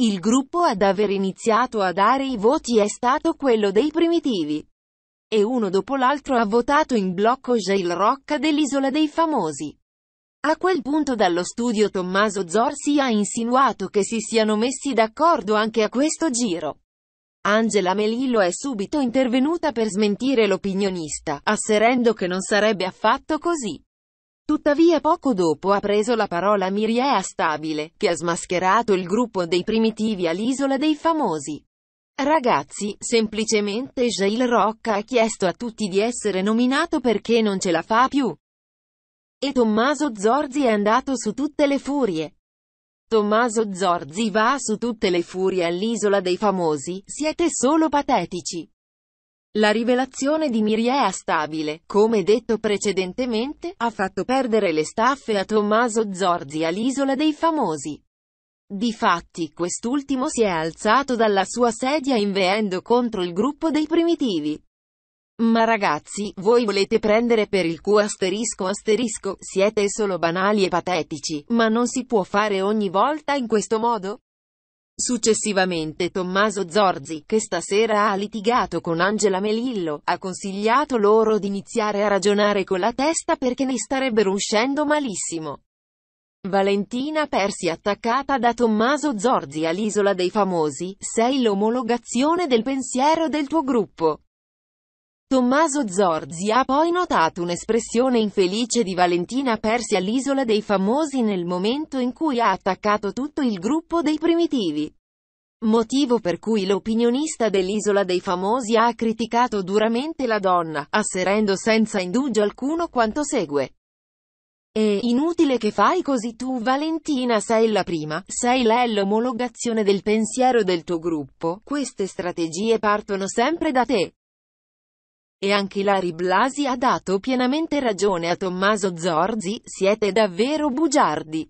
Il gruppo ad aver iniziato a dare i voti è stato quello dei primitivi. E uno dopo l'altro ha votato in blocco Jail Rocca dell'Isola dei Famosi. A quel punto dallo studio Tommaso Zorsi ha insinuato che si siano messi d'accordo anche a questo giro. Angela Melillo è subito intervenuta per smentire l'opinionista, asserendo che non sarebbe affatto così. Tuttavia poco dopo ha preso la parola Miriea Stabile, che ha smascherato il gruppo dei primitivi all'Isola dei Famosi. Ragazzi, semplicemente Jail Rock ha chiesto a tutti di essere nominato perché non ce la fa più. E Tommaso Zorzi è andato su tutte le furie. Tommaso Zorzi va su tutte le furie all'Isola dei Famosi, siete solo patetici. La rivelazione di Miriea Stabile, come detto precedentemente, ha fatto perdere le staffe a Tommaso Zorzi all'Isola dei Famosi. Difatti, quest'ultimo si è alzato dalla sua sedia inveendo contro il gruppo dei primitivi. Ma ragazzi, voi volete prendere per il Q asterisco asterisco, siete solo banali e patetici, ma non si può fare ogni volta in questo modo? Successivamente Tommaso Zorzi, che stasera ha litigato con Angela Melillo, ha consigliato loro di iniziare a ragionare con la testa perché ne starebbero uscendo malissimo. Valentina Persi attaccata da Tommaso Zorzi all'Isola dei Famosi, sei l'omologazione del pensiero del tuo gruppo. Tommaso Zorzi ha poi notato un'espressione infelice di Valentina Persi all'Isola dei Famosi nel momento in cui ha attaccato tutto il gruppo dei primitivi. Motivo per cui l'opinionista dell'Isola dei Famosi ha criticato duramente la donna, asserendo senza indugio alcuno quanto segue. È inutile che fai così tu Valentina sei la prima, sei lei l'omologazione del pensiero del tuo gruppo, queste strategie partono sempre da te. E anche Lari Blasi ha dato pienamente ragione a Tommaso Zorzi, siete davvero bugiardi.